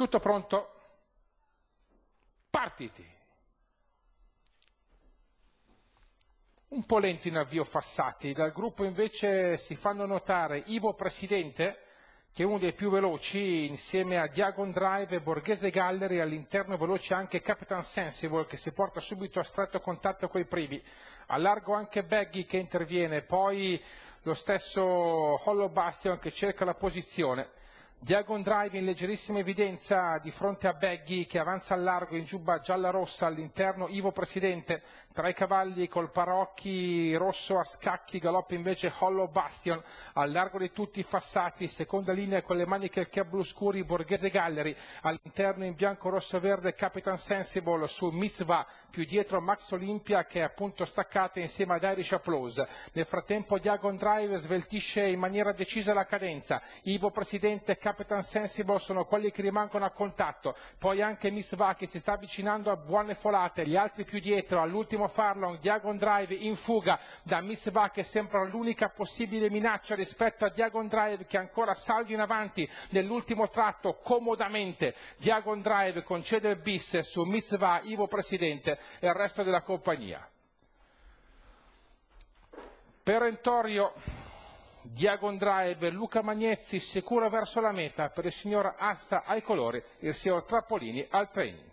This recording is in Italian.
Tutto pronto? Partiti! Un po' lenti in avvio Fassati, dal gruppo invece si fanno notare Ivo Presidente, che è uno dei più veloci, insieme a Diagon Drive e Borghese Gallery, all'interno veloce anche Capitan Sensible, che si porta subito a stretto contatto con i primi. Allargo anche Baggy che interviene, poi lo stesso Hollow Bastion che cerca la posizione. Diagon drive in leggerissima evidenza di fronte a Beggy che avanza al largo in giubba gialla-rossa all'interno Ivo Presidente tra i cavalli col Parocchi rosso a scacchi galoppa invece Hollow Bastion al largo di tutti i Fassati seconda linea con le maniche che blu scuri Borghese Gallery all'interno in bianco rosso-verde Capitan Sensible su Mitzvah più dietro Max Olimpia che è appunto staccata insieme ad Irish Applause nel frattempo Diagon drive sveltisce in maniera decisa la cadenza Ivo Presidente Capitan Sensible sono quelli che rimangono a contatto, poi anche Miss che si sta avvicinando a buone folate, gli altri più dietro, all'ultimo Farlong, Diagon Drive in fuga da Miss Vachi sembra l'unica possibile minaccia rispetto a Diagon Drive che ancora salgo in avanti nell'ultimo tratto comodamente, Diagon Drive concede il bis su Miss Va, Ivo Presidente e il resto della compagnia. Perentorio Diagon Drive, Luca Magnezzi, sicuro verso la meta per il signor Asta ai colori, il signor Trappolini al training.